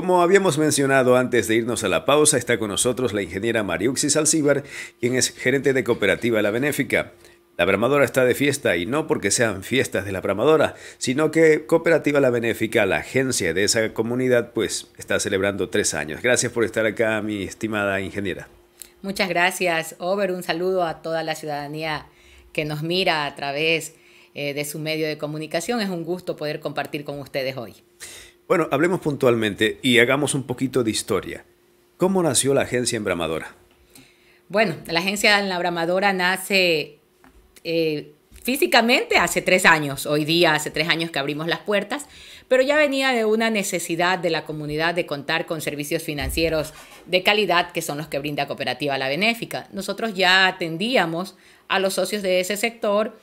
Como habíamos mencionado antes de irnos a la pausa, está con nosotros la ingeniera Mariuxis Alcíbar, quien es gerente de Cooperativa La Benéfica. La bramadora está de fiesta y no porque sean fiestas de la bramadora, sino que Cooperativa La Benéfica, la agencia de esa comunidad, pues está celebrando tres años. Gracias por estar acá, mi estimada ingeniera. Muchas gracias, Over. Un saludo a toda la ciudadanía que nos mira a través eh, de su medio de comunicación. Es un gusto poder compartir con ustedes hoy. Bueno, hablemos puntualmente y hagamos un poquito de historia. ¿Cómo nació la agencia embramadora? Bueno, la agencia embramadora nace eh, físicamente hace tres años, hoy día hace tres años que abrimos las puertas, pero ya venía de una necesidad de la comunidad de contar con servicios financieros de calidad que son los que brinda Cooperativa La Benéfica. Nosotros ya atendíamos a los socios de ese sector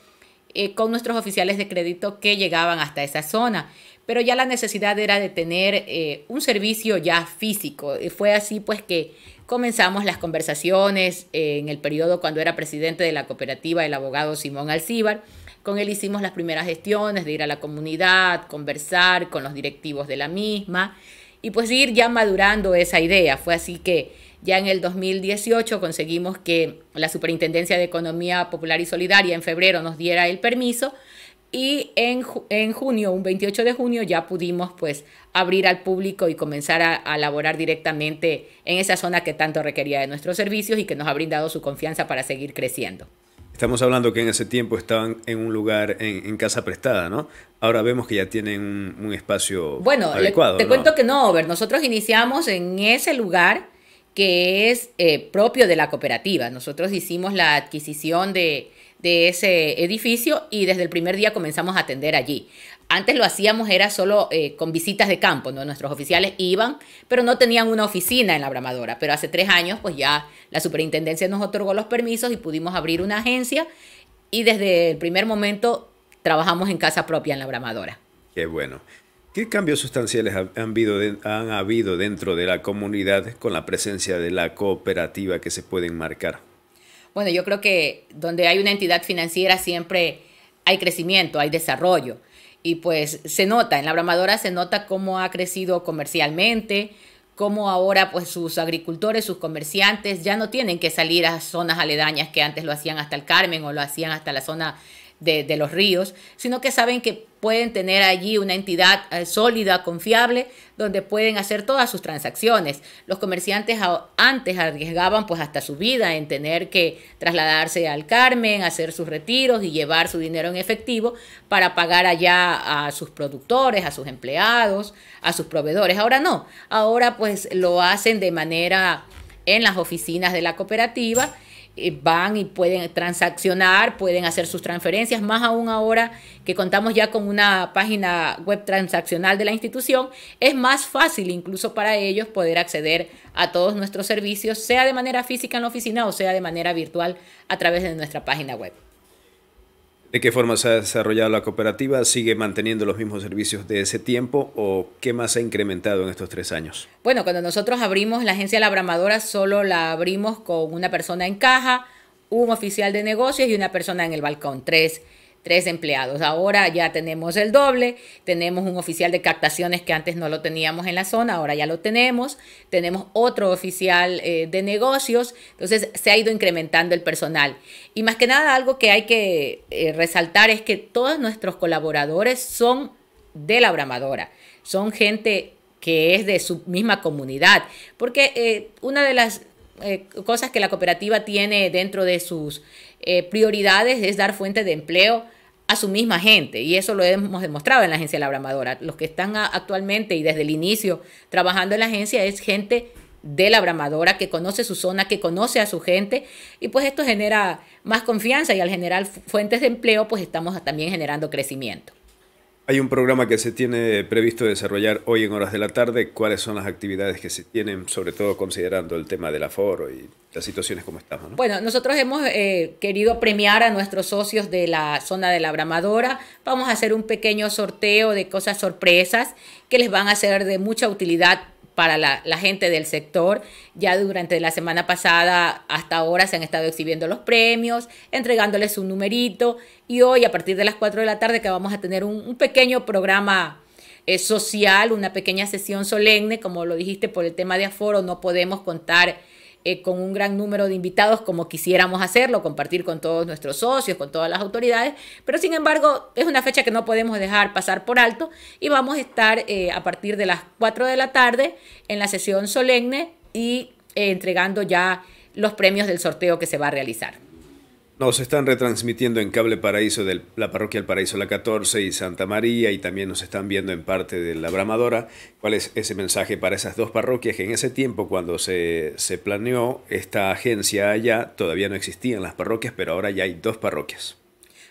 eh, con nuestros oficiales de crédito que llegaban hasta esa zona, pero ya la necesidad era de tener eh, un servicio ya físico. Y fue así pues que comenzamos las conversaciones eh, en el periodo cuando era presidente de la cooperativa el abogado Simón Alcíbar. Con él hicimos las primeras gestiones de ir a la comunidad, conversar con los directivos de la misma y pues ir ya madurando esa idea. Fue así que ya en el 2018 conseguimos que la Superintendencia de Economía Popular y Solidaria en febrero nos diera el permiso y en, junio, un 28 de junio, ya pudimos pues abrir al público y comenzar a, laborar directamente en esa zona que tanto requería de nuestros servicios y que nos ha brindado su confianza para seguir creciendo. Estamos hablando que en ese tiempo estaban en un lugar en, casa prestada, ¿no? Ahora vemos que ya tienen un, espacio bueno, adecuado. Bueno, te cuento que no, Over. Nosotros iniciamos en ese lugar que es eh, propio de la cooperativa. Nosotros hicimos la adquisición de, de ese edificio y desde el primer día comenzamos a atender allí. Antes lo hacíamos, era solo eh, con visitas de campo, ¿no? nuestros oficiales iban, pero no tenían una oficina en la bramadora. Pero hace tres años, pues ya la superintendencia nos otorgó los permisos y pudimos abrir una agencia y desde el primer momento trabajamos en casa propia en la bramadora. Qué bueno. ¿Qué cambios sustanciales han habido, han habido dentro de la comunidad con la presencia de la cooperativa que se pueden marcar? Bueno, yo creo que donde hay una entidad financiera siempre hay crecimiento, hay desarrollo. Y pues se nota, en la bramadora se nota cómo ha crecido comercialmente, cómo ahora pues sus agricultores, sus comerciantes ya no tienen que salir a zonas aledañas que antes lo hacían hasta el Carmen o lo hacían hasta la zona de, los ríos, sino que saben que pueden tener allí una entidad eh, sólida, confiable, donde pueden hacer todas sus transacciones. Los comerciantes antes arriesgaban pues hasta su vida en tener que trasladarse al Carmen, hacer sus retiros y llevar su dinero en efectivo para pagar allá a sus productores, a sus empleados, a sus proveedores. Ahora no, ahora pues lo hacen de manera en las oficinas de la cooperativa van y pueden transaccionar, pueden hacer sus transferencias, más aún ahora que contamos ya con una página web transaccional de la institución, es más fácil incluso para ellos poder acceder a todos nuestros servicios, sea de manera física en la oficina o sea de manera virtual a través de nuestra página web. ¿De qué forma se ha desarrollado la cooperativa? ¿Sigue manteniendo los mismos servicios de ese tiempo o qué más ha incrementado en estos tres años? Bueno, cuando nosotros abrimos la agencia Labramadora, solo la abrimos con una persona en caja, un oficial de negocios y una persona en el balcón, tres tres empleados. Ahora ya tenemos el doble, tenemos un oficial de captaciones que antes no lo teníamos en la zona, ahora ya lo tenemos, tenemos otro oficial eh, de negocios, entonces se ha ido incrementando el personal. Y más que nada algo que hay que eh, resaltar es que todos nuestros colaboradores son de la bramadora, son gente que es de su misma comunidad, porque eh, una de las cosas que la cooperativa tiene dentro de sus eh, prioridades es dar fuente de empleo a su misma gente. Y eso lo hemos demostrado en la agencia de la Bramadora. Los que están actualmente y desde el inicio trabajando en la agencia es gente de la bramadora, que conoce su zona, que conoce a su gente, y pues esto genera más confianza y al generar fuentes de empleo, pues estamos también generando crecimiento. Hay un programa que se tiene previsto desarrollar hoy en horas de la tarde. ¿Cuáles son las actividades que se tienen, sobre todo considerando el tema del aforo y situaciones como estamos. Bueno, nosotros hemos eh, querido premiar a nuestros socios de la zona de la bramadora. Vamos a hacer un pequeño sorteo de cosas sorpresas que les van a ser de mucha utilidad para la, gente del sector. Ya durante la semana pasada hasta ahora se han estado exhibiendo los premios, entregándoles un numerito y hoy a partir de las 4 de la tarde que vamos a tener un, pequeño programa eh, social, una pequeña sesión solemne, como lo dijiste por el tema de aforo, no podemos contar eh, con un gran número de invitados como quisiéramos hacerlo, compartir con todos nuestros socios, con todas las autoridades, pero sin embargo es una fecha que no podemos dejar pasar por alto y vamos a estar eh, a partir de las 4 de la tarde en la sesión solemne y eh, entregando ya los premios del sorteo que se va a realizar. Nos están retransmitiendo en Cable Paraíso de la Parroquia El Paraíso La 14 y Santa María y también nos están viendo en parte de La Bramadora. ¿Cuál es ese mensaje para esas dos parroquias que en ese tiempo cuando se, se planeó esta agencia allá todavía no existían las parroquias, pero ahora ya hay dos parroquias?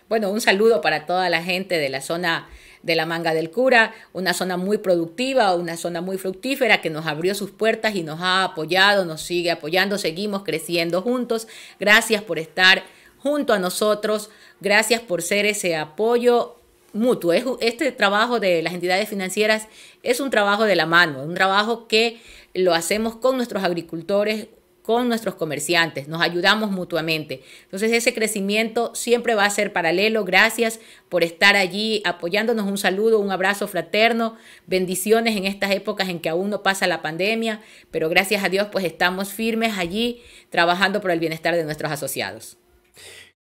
Bueno, un saludo para toda la gente de la zona de la Manga del Cura, una zona muy productiva, una zona muy fructífera que nos abrió sus puertas y nos ha apoyado, nos sigue apoyando, seguimos creciendo juntos. Gracias por estar junto a nosotros. Gracias por ser ese apoyo mutuo. este trabajo de las entidades financieras es un trabajo de la mano, un trabajo que lo hacemos con nuestros agricultores, con nuestros comerciantes, nos ayudamos mutuamente. Entonces ese crecimiento siempre va a ser paralelo. Gracias por estar allí apoyándonos. Un saludo, un abrazo fraterno, bendiciones en estas épocas en que aún no pasa la pandemia, pero gracias a Dios pues estamos firmes allí trabajando por el bienestar de nuestros asociados.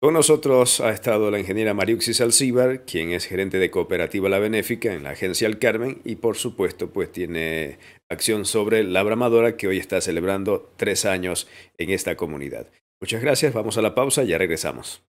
Con nosotros ha estado la ingeniera Mariuxis Alcíbar, quien es gerente de Cooperativa La Benéfica en la agencia El Carmen y por supuesto pues tiene acción sobre la bramadora que hoy está celebrando tres años en esta comunidad. Muchas gracias, vamos a la pausa, ya regresamos.